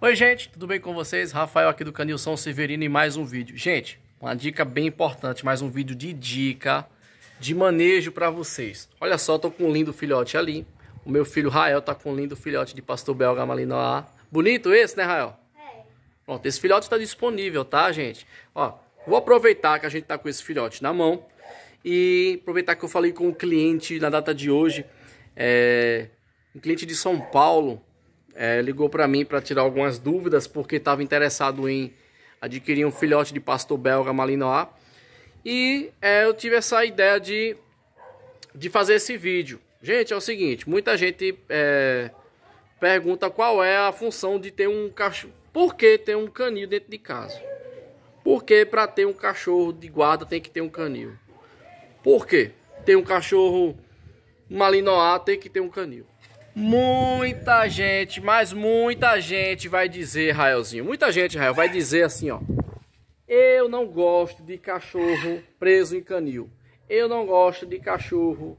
Oi gente, tudo bem com vocês? Rafael aqui do Canil São Severino e mais um vídeo. Gente, uma dica bem importante, mais um vídeo de dica de manejo para vocês. Olha só, tô com um lindo filhote ali. O meu filho Rael tá com um lindo filhote de pastor belga malinois. Bonito esse, né Rael? É. Pronto, esse filhote está disponível, tá gente? Ó, vou aproveitar que a gente tá com esse filhote na mão e aproveitar que eu falei com o um cliente na data de hoje, é, um cliente de São Paulo, é, ligou para mim para tirar algumas dúvidas, porque estava interessado em adquirir um filhote de pastor belga malinois. E é, eu tive essa ideia de, de fazer esse vídeo. Gente, é o seguinte, muita gente é, pergunta qual é a função de ter um cachorro. Por que ter um canil dentro de casa? Por que para ter um cachorro de guarda tem que ter um canil? Por que ter um cachorro malinois tem que ter um canil? Muita gente, mas muita gente vai dizer, Raelzinho, muita gente, Rael, vai dizer assim, ó. Eu não gosto de cachorro preso em canil. Eu não gosto de cachorro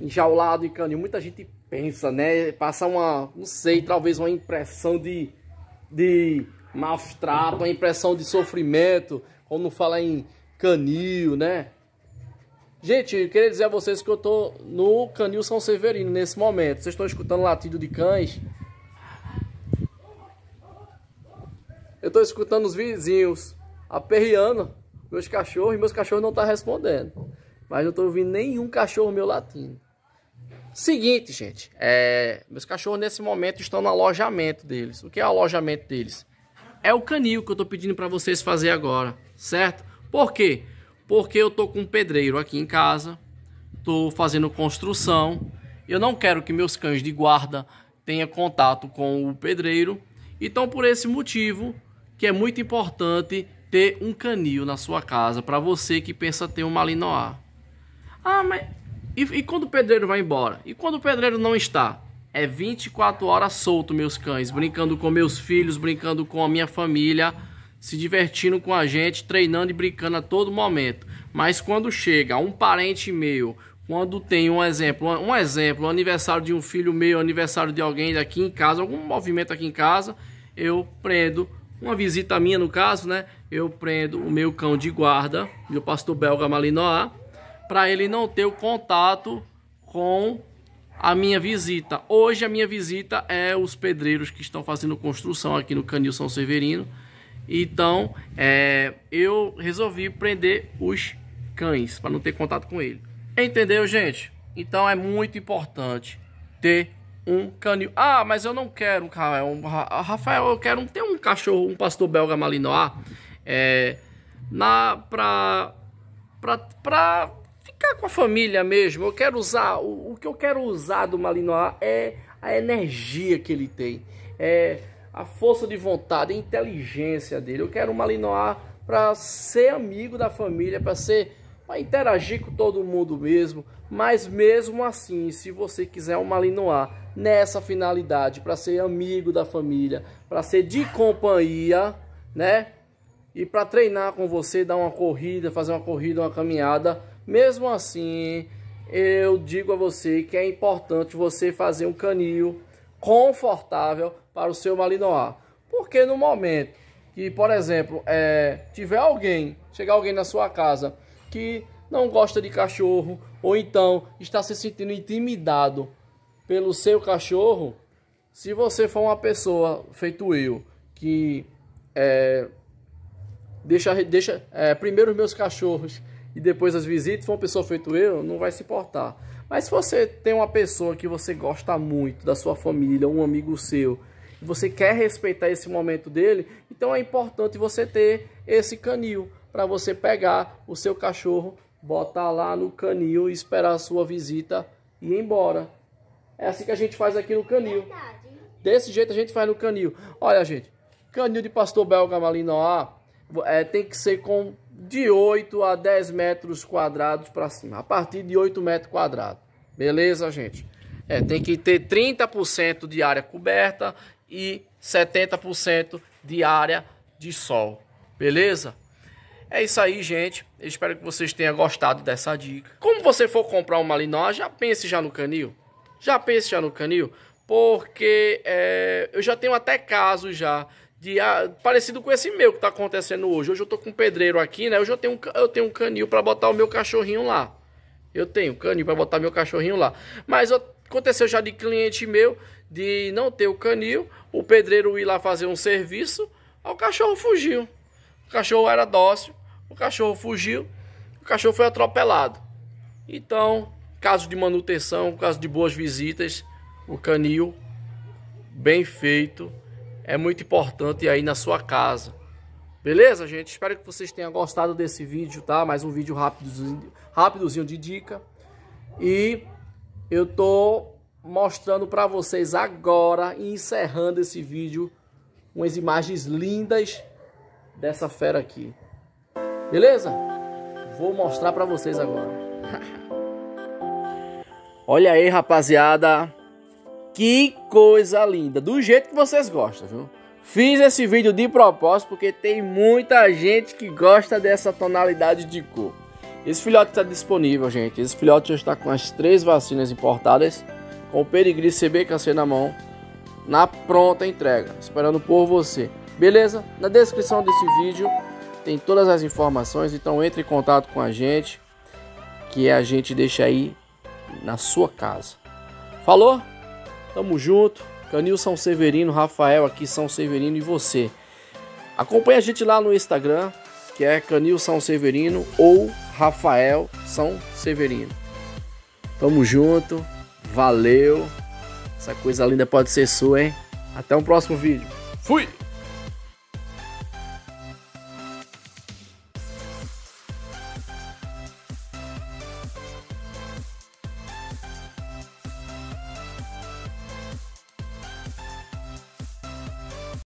enjaulado em canil. Muita gente pensa, né? Passa uma, não sei, talvez uma impressão de, de maus trato, uma impressão de sofrimento, quando fala em canil, né? Gente, eu queria dizer a vocês que eu tô no Canil São Severino nesse momento. Vocês estão escutando latido de cães? Eu tô escutando os vizinhos aperreando meus cachorros e meus cachorros não estão tá respondendo. Mas eu tô ouvindo nenhum cachorro meu latindo. Seguinte, gente. É... meus cachorros nesse momento estão no alojamento deles. O que é o alojamento deles? É o canil que eu tô pedindo para vocês fazer agora, certo? Por quê? porque eu tô com um pedreiro aqui em casa, tô fazendo construção, eu não quero que meus cães de guarda tenham contato com o pedreiro, então por esse motivo que é muito importante ter um canil na sua casa para você que pensa ter um malinoá. Ah, mas e, e quando o pedreiro vai embora? E quando o pedreiro não está? É 24 horas solto meus cães, brincando com meus filhos, brincando com a minha família se divertindo com a gente, treinando e brincando a todo momento. Mas quando chega um parente meu, quando tem um exemplo, um exemplo, aniversário de um filho meu, aniversário de alguém daqui em casa, algum movimento aqui em casa, eu prendo uma visita minha no caso, né? Eu prendo o meu cão de guarda, meu pastor belga Malinois, para ele não ter o contato com a minha visita. Hoje a minha visita é os pedreiros que estão fazendo construção aqui no Canil São Severino. Então, é, eu resolvi prender os cães para não ter contato com ele. Entendeu, gente? Então é muito importante ter um canil. Ah, mas eu não quero um cara. Rafael, eu quero ter um cachorro, um pastor belga malinois. É, na, para para para ficar com a família mesmo. Eu quero usar. O, o que eu quero usar do malinois é a energia que ele tem. É a força de vontade, a inteligência dele. Eu quero um Malinois para ser amigo da família, para ser para interagir com todo mundo mesmo, mas mesmo assim, se você quiser um Malinois nessa finalidade, para ser amigo da família, para ser de companhia, né? E para treinar com você, dar uma corrida, fazer uma corrida, uma caminhada, mesmo assim, eu digo a você que é importante você fazer um canil confortável para o seu malinoar. Porque no momento que, por exemplo, é, tiver alguém, chegar alguém na sua casa que não gosta de cachorro ou então está se sentindo intimidado pelo seu cachorro, se você for uma pessoa feito eu que é, deixa, deixa é, primeiro os meus cachorros e depois as visitas, for uma pessoa feito eu, não vai se importar. Mas se você tem uma pessoa que você gosta muito, da sua família, um amigo seu, e você quer respeitar esse momento dele, então é importante você ter esse canil para você pegar o seu cachorro, botar lá no canil e esperar a sua visita e ir embora. É assim que a gente faz aqui no canil. Desse jeito a gente faz no canil. Olha, gente, canil de pastor belga malinois é, tem que ser com de 8 a 10 metros quadrados para cima, a partir de 8 metros quadrados. Beleza, gente? É, tem que ter 30% de área coberta e 70% de área de sol. Beleza? É isso aí, gente. Eu espero que vocês tenham gostado dessa dica. Como você for comprar uma linoa, já pense já no canil. Já pense já no canil. Porque é, eu já tenho até casos já de, ah, parecido com esse meu que está acontecendo hoje. Hoje eu estou com um pedreiro aqui, né? Hoje eu tenho um, eu tenho um canil para botar o meu cachorrinho lá. Eu tenho canil para botar meu cachorrinho lá. Mas aconteceu já de cliente meu de não ter o canil, o pedreiro ir lá fazer um serviço, o cachorro fugiu. O cachorro era dócil, o cachorro fugiu, o cachorro foi atropelado. Então, caso de manutenção, caso de boas visitas, o canil bem feito é muito importante aí na sua casa. Beleza, gente? Espero que vocês tenham gostado desse vídeo, tá? Mais um vídeo rápido, rapidozinho de dica. E eu tô mostrando para vocês agora, encerrando esse vídeo, umas imagens lindas dessa fera aqui. Beleza? Vou mostrar para vocês agora. Olha aí, rapaziada. Que coisa linda. Do jeito que vocês gostam, viu? Fiz esse vídeo de propósito porque tem muita gente que gosta dessa tonalidade de cor. Esse filhote está disponível, gente. Esse filhote já está com as três vacinas importadas, com o CB cansei na mão, na pronta entrega, esperando por você. Beleza? Na descrição desse vídeo tem todas as informações, então entre em contato com a gente, que a gente deixa aí na sua casa. Falou? Tamo junto. Canilson Severino, Rafael aqui, São Severino e você. Acompanhe a gente lá no Instagram, que é Canil São Severino ou Rafael São Severino. Tamo junto, valeu. Essa coisa linda pode ser sua, hein? Até o próximo vídeo. Fui!